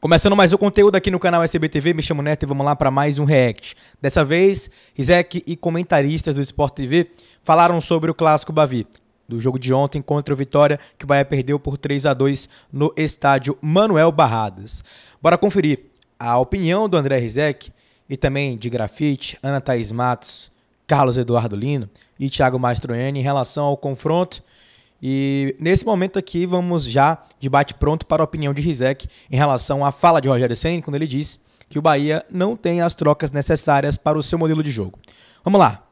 Começando mais o conteúdo aqui no canal SBTV, me chamo Neto e vamos lá para mais um React. Dessa vez, Rizek e comentaristas do Sport TV falaram sobre o clássico Bavi, do jogo de ontem contra o Vitória, que o Bahia perdeu por 3 a 2 no estádio Manuel Barradas. Bora conferir a opinião do André Rizek e também de Grafite, Ana Thaís Matos, Carlos Eduardo Lino e Thiago Mastroianni em relação ao confronto e nesse momento aqui vamos já de bate pronto para a opinião de Rizek em relação à fala de Rogério Senna, quando ele diz que o Bahia não tem as trocas necessárias para o seu modelo de jogo. Vamos lá.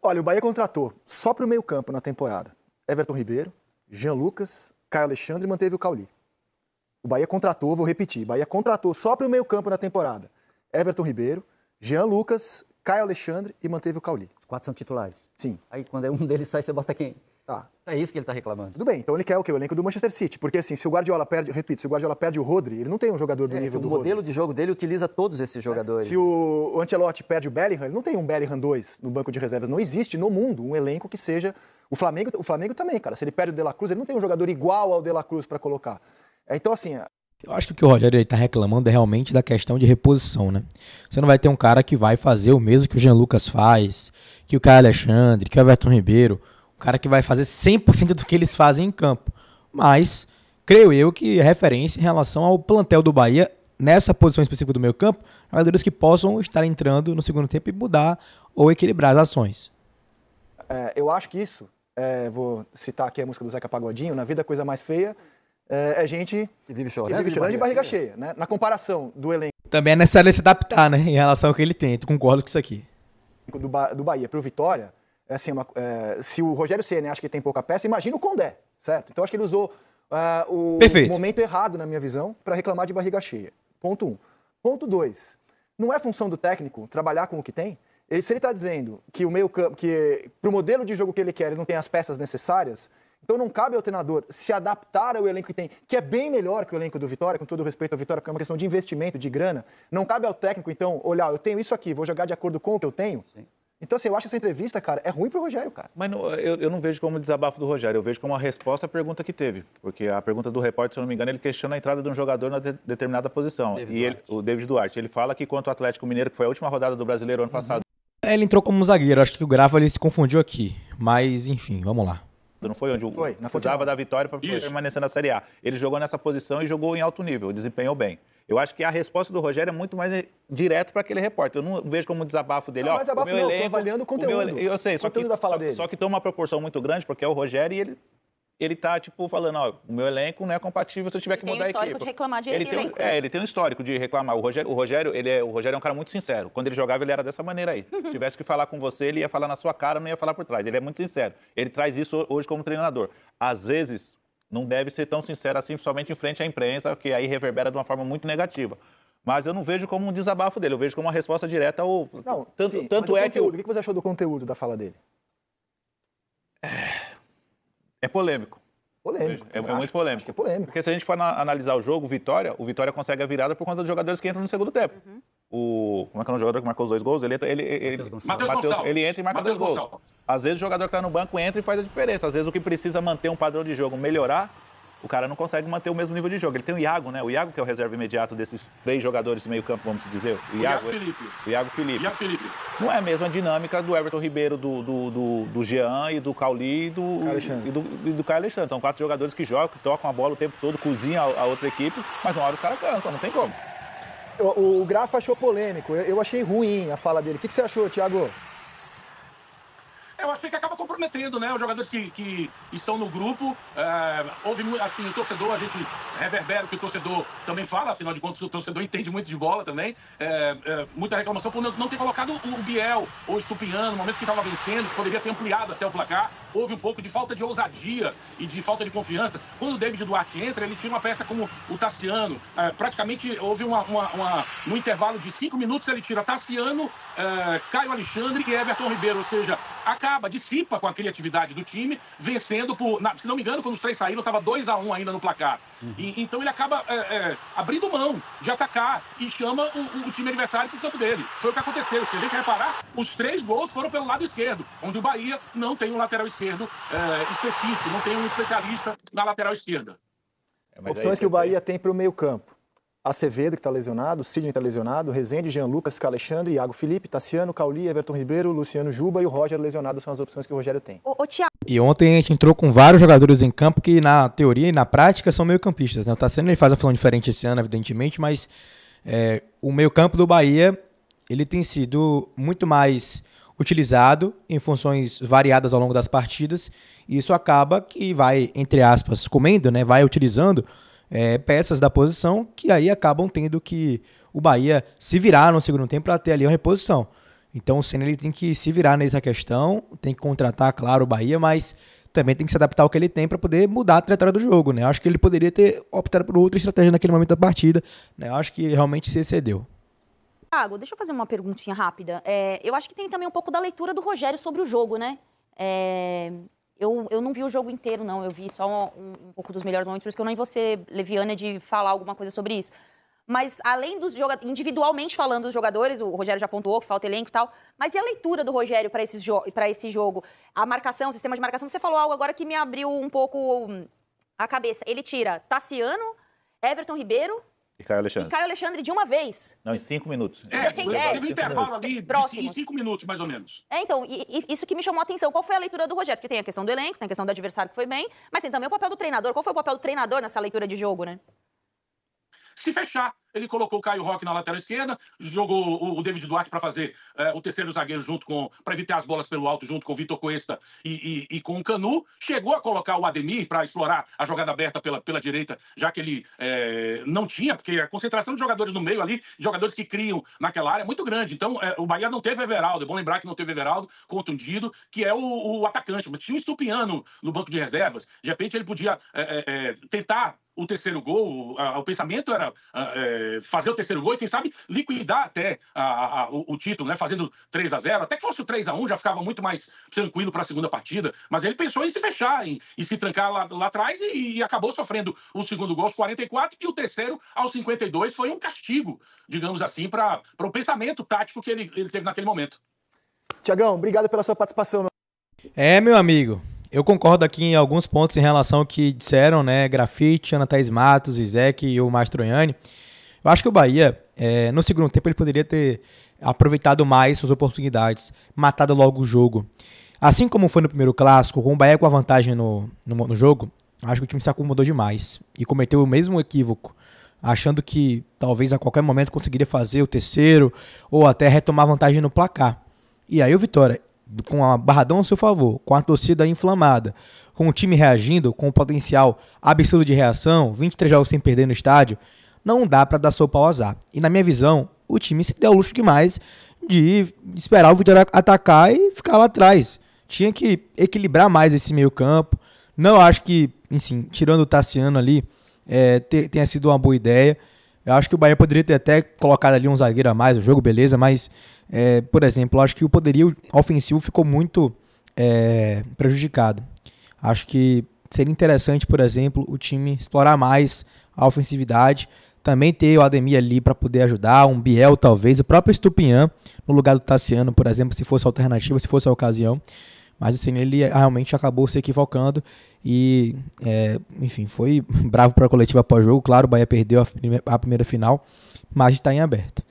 Olha, o Bahia contratou só para o meio-campo na temporada Everton Ribeiro, Jean Lucas, Caio Alexandre e manteve o Cauli. O Bahia contratou, vou repetir, o Bahia contratou só para o meio-campo na temporada Everton Ribeiro, Jean Lucas, Caio Alexandre e manteve o Cauli. Os quatro são titulares? Sim. Aí quando é um deles sai, você bota quem? Tá. É isso que ele está reclamando. Tudo bem, então ele quer o quê? O elenco do Manchester City. Porque assim, se o Guardiola perde, repito, se o Guardiola perde o Rodri, ele não tem um jogador é, do nível é do O modelo Rodri. de jogo dele utiliza todos esses é. jogadores. É. Se o né? Antelotti perde o Bellingham, ele não tem um Bellingham 2 no banco de reservas. Não existe no mundo um elenco que seja... O Flamengo, o Flamengo também, cara. Se ele perde o De La Cruz, ele não tem um jogador igual ao De La Cruz para colocar. É, então, assim, eu acho que o que o Rogério está reclamando é realmente da questão de reposição, né? Você não vai ter um cara que vai fazer o mesmo que o Jean Lucas faz, que o Caio Alexandre, que o Everton Ribeiro, um cara que vai fazer 100% do que eles fazem em campo. Mas, creio eu que é referência em relação ao plantel do Bahia nessa posição específica do meio campo, jogadores que possam estar entrando no segundo tempo e mudar ou equilibrar as ações. É, eu acho que isso, é, vou citar aqui a música do Zeca Pagodinho, na vida a é coisa mais feia é, a gente vive chorando, vive chorando de barriga, barriga cheia. cheia, né? Na comparação do elenco. Também é necessário se adaptar, né? Em relação ao que ele tem. Tu concorda com isso aqui? Do, ba do Bahia para o Vitória, é assim, uma, é, se o Rogério Ceni acha que tem pouca peça, imagina o Condé, certo? Então acho que ele usou uh, o Perfeito. momento errado, na minha visão, para reclamar de barriga cheia. Ponto um. Ponto dois. Não é função do técnico trabalhar com o que tem? Ele, se ele está dizendo que o meio campo, que para o modelo de jogo que ele quer, ele não tem as peças necessárias, então não cabe ao treinador se adaptar ao elenco que tem, que é bem melhor que o elenco do Vitória, com todo respeito ao Vitória, porque é uma questão de investimento, de grana. Não cabe ao técnico, então, olhar, eu tenho isso aqui, vou jogar de acordo com o que eu tenho. Sim. Então, assim, eu acho que essa entrevista, cara, é ruim pro Rogério, cara. Mas não, eu, eu, não vejo como desabafo do Rogério, eu vejo como uma resposta à pergunta que teve. Porque a pergunta do repórter, se eu não me engano, ele questiona a entrada de um jogador na de, determinada posição. David e ele, o David Duarte. Ele fala que quanto ao Atlético Mineiro, que foi a última rodada do brasileiro ano uhum. passado. É, ele entrou como zagueiro, acho que o Grava ele se confundiu aqui. Mas, enfim, vamos lá não foi? Onde foi, o, na precisava da vitória para permanecer na Série A. Ele jogou nessa posição e jogou em alto nível, desempenhou bem. Eu acho que a resposta do Rogério é muito mais eh, direto para aquele repórter. Eu não vejo como um desabafo dele. Não, mas desabafo não, estou avaliando o conteúdo. O meu, eu sei, só que, só, só, que toma uma proporção muito grande, porque é o Rogério e ele ele tá, tipo, falando, ó, o meu elenco não é compatível se eu tiver ele que mudar a equipe. Ele tem histórico de reclamar de ele elenco. Tem, é, ele tem um histórico de reclamar. O Rogério, o Rogério, ele é, o Rogério é um cara muito sincero. Quando ele jogava, ele era dessa maneira aí. se tivesse que falar com você, ele ia falar na sua cara, não ia falar por trás. Ele é muito sincero. Ele traz isso hoje como treinador. Às vezes, não deve ser tão sincero assim, principalmente em frente à imprensa, que aí reverbera de uma forma muito negativa. Mas eu não vejo como um desabafo dele, eu vejo como uma resposta direta ao... Não, tanto, sim, tanto é o conteúdo, que... O... o que você achou do conteúdo da fala dele? É polêmico. Polêmico. É, é muito polêmico. é polêmico. Porque se a gente for analisar o jogo, o Vitória, o Vitória consegue a virada por conta dos jogadores que entram no segundo tempo. Uhum. O, como é que é o jogador que marcou os dois gols? Ele entra, ele, ele, Mateus Mateus, ele entra e marca dois gols. Às vezes o jogador que está no banco entra e faz a diferença. Às vezes o que precisa manter um padrão de jogo, melhorar, o cara não consegue manter o mesmo nível de jogo. Ele tem o Iago, né? O Iago que é o reserva imediato desses três jogadores de meio campo, vamos dizer. O, o Iago, é- Felipe. O Iago Felipe. Iago Felipe. Não é a mesma dinâmica do Everton Ribeiro, do, do, do, do Jean e do Cauli e do Caio Alexandre. E do, e do Caio Alexandre. São quatro jogadores que jogam, que tocam a bola o tempo todo, cozinham a, a outra equipe, mas uma hora os caras cansam, não tem como. O, o Grafa achou polêmico. Eu, eu achei ruim a fala dele. O que, que você achou, Thiago? eu achei que acaba comprometendo, né? Os jogadores que, que estão no grupo. É, houve, assim, o torcedor, a gente reverbera o que o torcedor também fala, afinal de contas, o torcedor entende muito de bola também. É, é, muita reclamação por não ter colocado o Biel ou o Estupiano no momento que estava vencendo, poderia ter ampliado até o placar houve um pouco de falta de ousadia e de falta de confiança. Quando o David Duarte entra, ele tira uma peça como o Tassiano. É, praticamente houve uma, uma, uma, um intervalo de cinco minutos, ele tira Tassiano, é, Caio Alexandre e Everton Ribeiro. Ou seja, acaba, dissipa com a criatividade do time, vencendo por. Na, se não me engano, quando os três saíram, estava 2 a 1 um ainda no placar. Uhum. E, então ele acaba é, é, abrindo mão de atacar e chama o, o time adversário para o campo dele. Foi o que aconteceu. Se a gente reparar, os três gols foram pelo lado esquerdo, onde o Bahia não tem um lateral esquerdo esquerdo é, específico, não tem um especialista na lateral esquerda. É, Opções que o Bahia tem para o meio-campo. Acevedo, que está lesionado, Sidney está lesionado, Rezende, Jean Lucas, Calexandre, Iago Felipe, Tassiano, Cauli, Everton Ribeiro, Luciano Juba e o Roger lesionado são as opções que o Rogério tem. O, o Thiago... E ontem a gente entrou com vários jogadores em campo que na teoria e na prática são meio campistas. Né? O Tassiano ele faz a função diferente esse ano, evidentemente, mas é, o meio campo do Bahia ele tem sido muito mais utilizado em funções variadas ao longo das partidas, e isso acaba que vai, entre aspas, comendo, né? vai utilizando é, peças da posição que aí acabam tendo que o Bahia se virar no segundo tempo para ter ali uma reposição. Então o Senna ele tem que se virar nessa questão, tem que contratar, claro, o Bahia, mas também tem que se adaptar ao que ele tem para poder mudar a trajetória do jogo, né? Acho que ele poderia ter optado por outra estratégia naquele momento da partida, né? Acho que realmente se excedeu. Tiago, deixa eu fazer uma perguntinha rápida. É, eu acho que tem também um pouco da leitura do Rogério sobre o jogo, né? É, eu, eu não vi o jogo inteiro, não. Eu vi só um, um pouco dos melhores momentos, por isso que eu nem vou ser Leviana, de falar alguma coisa sobre isso. Mas além dos jogadores, individualmente falando dos jogadores, o Rogério já pontuou que falta elenco e tal, mas e a leitura do Rogério para esse, jo esse jogo? A marcação, o sistema de marcação, você falou algo agora que me abriu um pouco a cabeça. Ele tira Tassiano, Everton Ribeiro, e Caio Alexandre. E Caio Alexandre de uma vez. Não, em cinco minutos. É, é, teve um intervalo ali Próximos. em cinco minutos, mais ou menos. É, então, e, e, isso que me chamou a atenção. Qual foi a leitura do Rogério? Porque tem a questão do elenco, tem a questão do adversário que foi bem, mas tem também o papel do treinador. Qual foi o papel do treinador nessa leitura de jogo, né? Se fechar ele colocou o Caio Roque na lateral esquerda, jogou o David Duarte para fazer é, o terceiro zagueiro junto com. para evitar as bolas pelo alto, junto com o Vitor Cuesta e, e, e, com o Canu. Chegou a colocar o Ademir para explorar a jogada aberta pela, pela direita, já que ele é, não tinha, porque a concentração de jogadores no meio ali, jogadores que criam naquela área, é muito grande. Então, é, o Bahia não teve Everaldo, é bom lembrar que não teve Everaldo contundido, que é o, o atacante, mas tinha um estupiano no banco de reservas. De repente, ele podia tentar o terceiro gol, o pensamento era ah, fazer o terceiro gol e, quem sabe, liquidar até a, a, o, o, título, né? Fazendo 3 a 0 Até que fosse o 3 a 1 já ficava muito mais tranquilo para a segunda partida. Mas ele pensou em se fechar, em, em se trancar lá, lá atrás e, e, acabou sofrendo o segundo gol aos 44 e o terceiro aos 52. Foi um castigo, digamos assim, para o pensamento tático que ele, ele teve naquele momento. Tiagão, obrigado pela sua participação. Meu... É, meu amigo. Eu concordo aqui em alguns pontos em relação ao que disseram, né? Grafite, Ana Thaís Matos, Isaac e o Mastroianni. Eu acho que o Bahia, é, no segundo tempo, ele poderia ter aproveitado mais suas oportunidades, matado logo o jogo. Assim como foi no primeiro clássico, com o Bahia com a vantagem no, no, no jogo, acho que o time se acomodou demais e cometeu o mesmo equívoco achando que talvez a qualquer momento conseguiria fazer o terceiro ou até retomar vantagem no placar. E aí o Vitória, com a barradão a seu favor, com a torcida inflamada, com o time reagindo, com o potencial absurdo de reação, 23 jogos sem perder no estádio, não dá para dar sopa ao azar. E na minha visão, o time se deu luxo demais de esperar o Vitória atacar e ficar lá atrás. Tinha que equilibrar mais esse meio campo. Não acho que, enfim, tirando o Tassiano ali, é, tenha sido uma boa ideia. Eu acho que o Bahia poderia ter até colocado ali um zagueiro a mais, o jogo, beleza, mas, é, por exemplo, eu acho que o poderio ofensivo ficou muito é, prejudicado. Acho que seria interessante, por exemplo, o time explorar mais a ofensividade. Também ter o Ademir ali para poder ajudar, um Biel talvez, o próprio Estupinhan no lugar do Tassiano, por exemplo, se fosse alternativa, se fosse a ocasião. Mas assim ele realmente acabou se equivocando e, é, enfim, foi bravo para a coletiva pós-jogo. Claro, o Bahia perdeu a, a primeira final, mas está em aberto.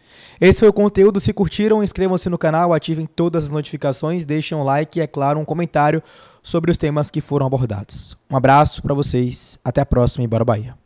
Esse foi o conteúdo. Se curtiram, inscrevam-se no canal, ativem todas as notificações, deixem um like e, é claro, um comentário sobre os temas que foram abordados. Um abraço para vocês, até a próxima e bora Bahia!